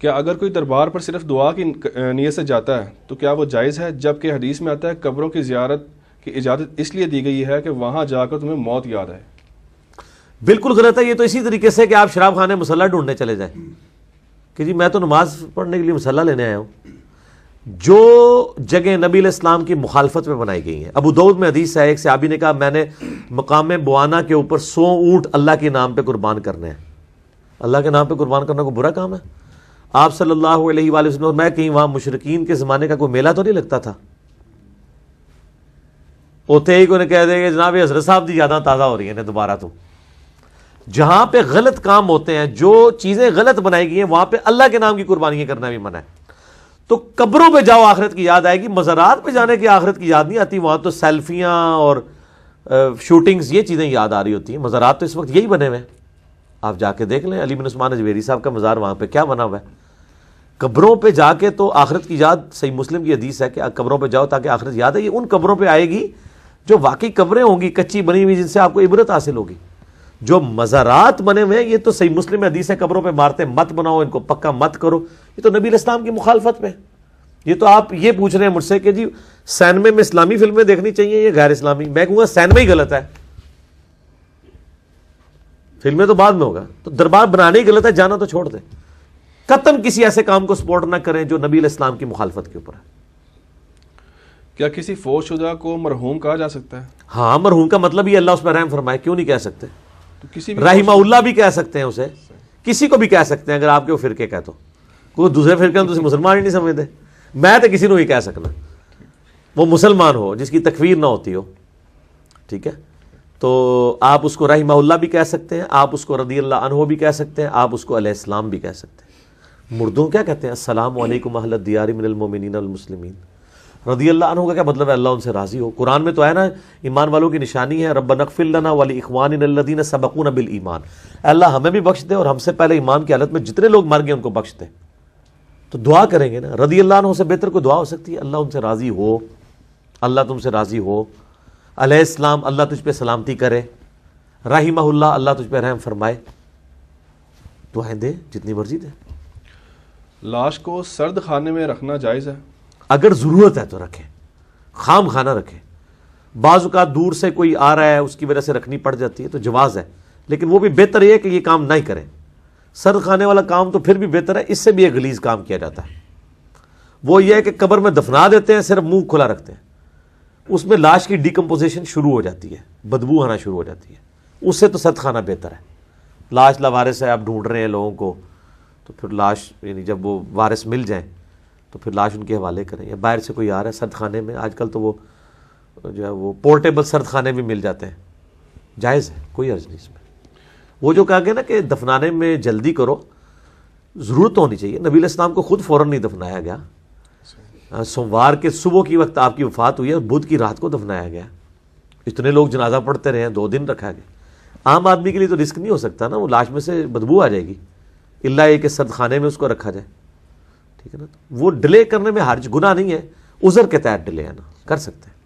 क्या अगर कोई दरबार पर सिर्फ दुआ की नीयत से जाता है तो क्या वो जायज़ है जबकि हदीस में आता है कब्रों की ज्यारत की इजाज़त इसलिए दी गई है कि वहाँ जाकर तुम्हें मौत याद आए बिल्कुल गलत है ये तो इसी तरीके से कि आप शराब खाने मसल्ला ढूंढने चले जाएं कि जी मैं तो नमाज पढ़ने के लिए मसल्ला लेने आया हूँ जो जगह नबी इस्लाम की मुखालफत में बनाई गई हैं अबू दौद में हदीस है एक सहाबी ने कहा मैंने मकाम बुआना के ऊपर सौ ऊँट अल्लाह के नाम पर कुर्बान करने हैं अल्लाह के नाम पर कुर्बान करना को बुरा काम है आप सल्लल्लाहु अलैहि वसल्लम मैं कहीं वहां मुशरकिन के ज़माने का कोई मेला तो नहीं लगता था उतने ही कोने कह देंगे जनाब हजरत साहब की यादा ताज़ा हो रही है दोबारा तो जहां पे गलत काम होते हैं जो चीज़ें गलत बनाई गई हैं वहां पे अल्लाह के नाम की कुर्बानियां करना भी मना है तो कब्रों पे जाओ आखिरत की याद आएगी मज़ारात पे जाने की आखिरत की याद नहीं आती वहां तो सेल्फियां और शूटिंग्स ये चीज़ें याद आ रही होती हैं मज़ारात तो इस वक्त यही बने हुए हैं आप जाके देख लें अली बिन उस्मान अजवेरी साहब का मज़ार वहाँ पर क्या बना हुआ है कब्रों पे जाके तो आखिरत की याद सही मुस्लिम की हदीस है कि कब्रों पे जाओ ताकि आखिरत याद है ये उन कब्रों पे आएगी जो वाकई कब्रें होंगी कच्ची बनी हुई जिनसे आपको इबरत हासिल होगी जो मज़ारात बने हुए हैं ये तो सही मुस्लिम हदीस है कब्रों पर मारते मत बनाओ इनको पक्का मत करो ये तो नबी इस्लाम की मुखालफत में ये तो आप ये पूछ रहे हैं मुझसे कि जी सैनमे में इस्लामी फिल्में देखनी चाहिए या गैर इस्लामी मैं कहूँगा सैनमे ही गलत है फिल्में तो बाद में होगा तो दरबार बनाने ही गलत है जाना तो छोड़ दें कतन किसी ऐसे काम को सपोर्ट ना करें जो नबी इस्लाम की मुखालफत के ऊपर है क्या किसी फौजशुदा को मरहूम कहा जा सकता है हाँ मरहूम का मतलब ही अल्लाह उस पर रहम फरमाए क्यों नहीं कह सकते तो किसी रही भी कह सकते हैं उसे किसी को भी कह सकते हैं अगर आपके वो फिरके कह तो दूसरे फिर तुम मुसलमान ही नहीं समझते मैं तो किसी को ही कह सकना वो मुसलमान हो जिसकी तकवीर ना होती हो ठीक है तो आप उसको रहीमाउल्ला भी कह सकते हैं आप उसको रदी अल्लाह अनहो भी कह सकते हैं आप उसको अलैहिस्सलाम भी कह सकते हैं मुर्दों क्या कहते हैं असलम वालेकुम दियारी रदी अल्लाह का क्या मतलब है अल्लाह उनसे राज़ी हो कुरान में तो है ना ईमान वालों की निशानी है रब नकफ़िल्लना वाली इखवानदीन सबकून बिल ईमान अल्लाह हमें भी बख्श दे और हमसे पहले ईमान की हालत में जितने लोग मर गए उनको बख्श दे तो दुआ करेंगे ना रदी अल्लाह से बेहतर कोई दुआ हो सकती है अल्लाह उनसे राज़ी हो अल्लाह तुमसे राज़ी हो अलैहिस्सलाम अल्लाह तुझ पर सलामती करे रही अल्लाह तुझ पर रहम फरमाए दुआएं दे जितनी मर्जी दे लाश को सर्द खाने में रखना जायज़ है अगर ज़रूरत है तो रखें खाम खाना रखें बाज़ात दूर से कोई आ रहा है उसकी वजह से रखनी पड़ जाती है तो जवाज़ है लेकिन वो भी बेहतर है कि ये काम ना ही करें सर्द खाने वाला काम तो फिर भी बेहतर है इससे भी एक गलीज़ काम किया जाता है वो ये है कि कब्र में दफना देते हैं सिर्फ मुंह खुला रखते हैं उसमें लाश की डिकम्पोजिशन शुरू हो जाती है बदबू आना शुरू हो जाती है उससे तो सर्द खाना बेहतर है लाश लवारिस है आप ढूंढ रहे हैं लोगों को तो फिर लाश यानी जब वो वारिस मिल जाए तो फिर लाश उनके हवाले करें या बाहर से कोई आ रहा है सर्द खाने में आजकल तो वो जो है वो पोर्टेबल सर्द खाने भी मिल जाते हैं जायज़ है कोई अर्ज नहीं इसमें वो जो कहा गया ना कि दफनाने में जल्दी करो ज़रूरत तो होनी चाहिए नबील इस्लाम को ख़ुद फ़ौर नहीं दफनाया गया अच्छा। सोमवार के सुबह की वक्त आपकी वफात हुई है बुध की रात को दफनाया गया इतने लोग जनाजा पढ़ते रहे हैं दो दिन रखा गया आम आदमी के लिए तो रिस्क नहीं हो सकता ना वो लाश में से बदबू आ जाएगी इल्ला के कि सर्दखाने में उसको रखा जाए ठीक है ना वो डिले करने में हर्ज गुना नहीं है उज़र के तहत डिले है ना कर सकते हैं